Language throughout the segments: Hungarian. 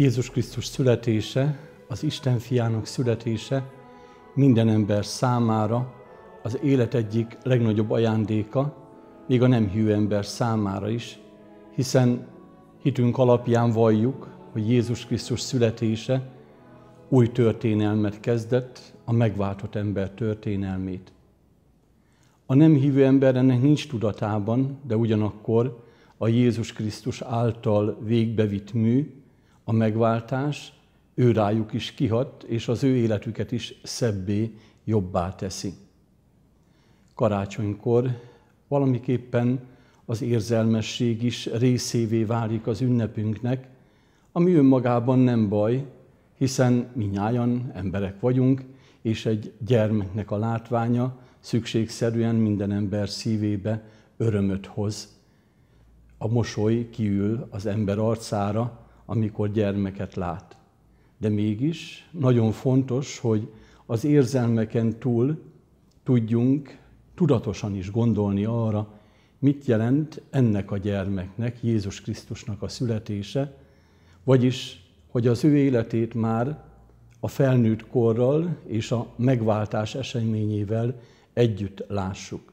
Jézus Krisztus születése, az Isten fiának születése minden ember számára az élet egyik legnagyobb ajándéka, még a nem hű ember számára is, hiszen hitünk alapján valljuk, hogy Jézus Krisztus születése új történelmet kezdett, a megváltott ember történelmét. A nem hívő ember ennek nincs tudatában, de ugyanakkor a Jézus Krisztus által végbevitt mű, a megváltás, ő rájuk is kihat, és az ő életüket is szebbé, jobbá teszi. Karácsonykor valamiképpen az érzelmesség is részévé válik az ünnepünknek, ami önmagában nem baj, hiszen nyájan emberek vagyunk, és egy gyermeknek a látványa szükségszerűen minden ember szívébe örömöt hoz. A mosoly kiül az ember arcára, amikor gyermeket lát. De mégis nagyon fontos, hogy az érzelmeken túl tudjunk tudatosan is gondolni arra, mit jelent ennek a gyermeknek, Jézus Krisztusnak a születése, vagyis, hogy az ő életét már a felnőtt korral és a megváltás eseményével együtt lássuk.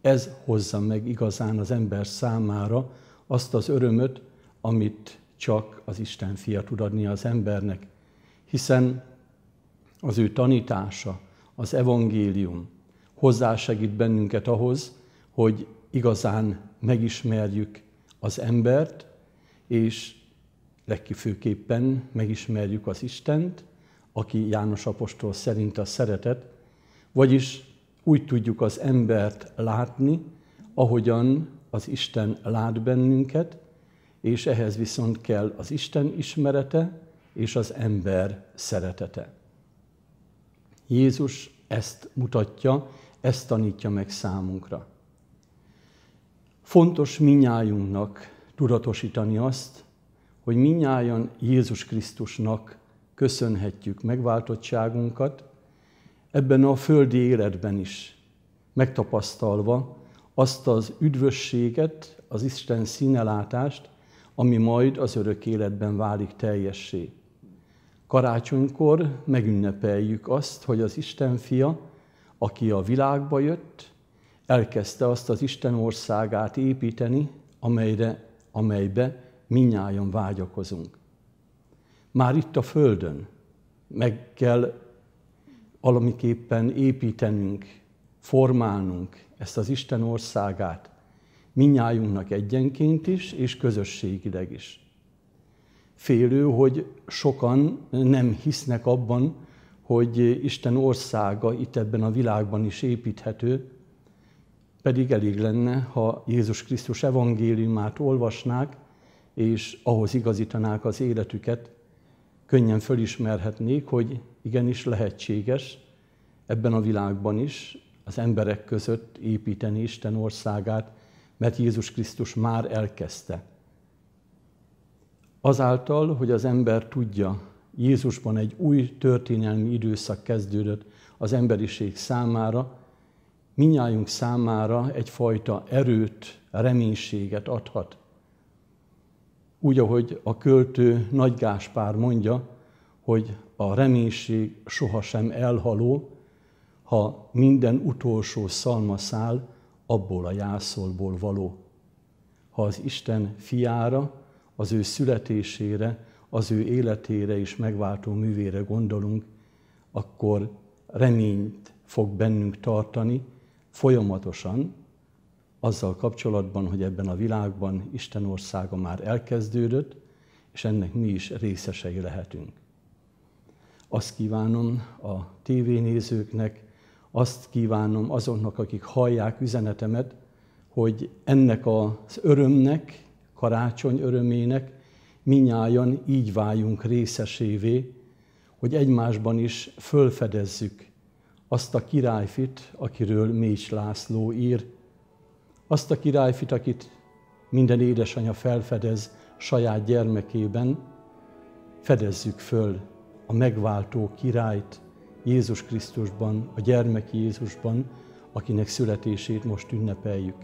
Ez hozza meg igazán az ember számára azt az örömöt, amit csak az Isten fia tud adni az embernek, hiszen az ő tanítása, az evangélium hozzásegít bennünket ahhoz, hogy igazán megismerjük az embert, és legkifőképpen megismerjük az Istent, aki János Apostol szerint a szeretet, vagyis úgy tudjuk az embert látni, ahogyan az Isten lát bennünket, és ehhez viszont kell az Isten ismerete és az ember szeretete. Jézus ezt mutatja, ezt tanítja meg számunkra. Fontos minnyájunknak tudatosítani azt, hogy minnyájan Jézus Krisztusnak köszönhetjük megváltottságunkat, ebben a földi életben is megtapasztalva azt az üdvösséget, az Isten színelátást, ami majd az örök életben válik teljessé. Karácsonykor megünnepeljük azt, hogy az Isten fia, aki a világba jött, elkezdte azt az Isten országát építeni, amelyre, amelybe minnyáján vágyakozunk. Már itt a Földön meg kell valamiképpen építenünk, formálnunk ezt az Isten országát, minnyájunknak egyenként is, és közösségileg is. Félő, hogy sokan nem hisznek abban, hogy Isten országa itt ebben a világban is építhető, pedig elég lenne, ha Jézus Krisztus evangéliumát olvasnák, és ahhoz igazítanák az életüket, könnyen fölismerhetnék, hogy igenis lehetséges ebben a világban is az emberek között építeni Isten országát, mert Jézus Krisztus már elkezdte. Azáltal, hogy az ember tudja, Jézusban egy új történelmi időszak kezdődött az emberiség számára, minnyájunk számára egyfajta erőt, reménységet adhat. Úgy, ahogy a költő Nagy Gáspár mondja, hogy a reménység sohasem elhaló, ha minden utolsó szalmaszál abból a jászolból való. Ha az Isten fiára, az ő születésére, az ő életére és megváltó művére gondolunk, akkor reményt fog bennünk tartani folyamatosan, azzal kapcsolatban, hogy ebben a világban Isten országa már elkezdődött, és ennek mi is részesei lehetünk. Azt kívánom a tévénézőknek, azt kívánom azoknak, akik hallják üzenetemet, hogy ennek az örömnek, karácsony örömének minnyáján így váljunk részesévé, hogy egymásban is fölfedezzük azt a királyfit, akiről Mécs László ír, azt a királyfit, akit minden édesanyja felfedez saját gyermekében, fedezzük föl a megváltó királyt, Jézus Krisztusban, a gyermek Jézusban, akinek születését most ünnepeljük.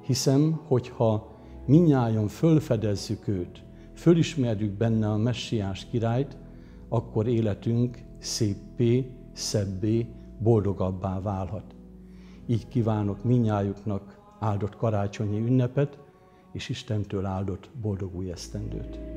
Hiszem, hogyha minnyáján fölfedezzük őt, fölismerjük benne a messiás királyt, akkor életünk széppé, szebbé, boldogabbá válhat. Így kívánok minnyájuknak áldott karácsonyi ünnepet, és Istentől áldott boldog új esztendőt.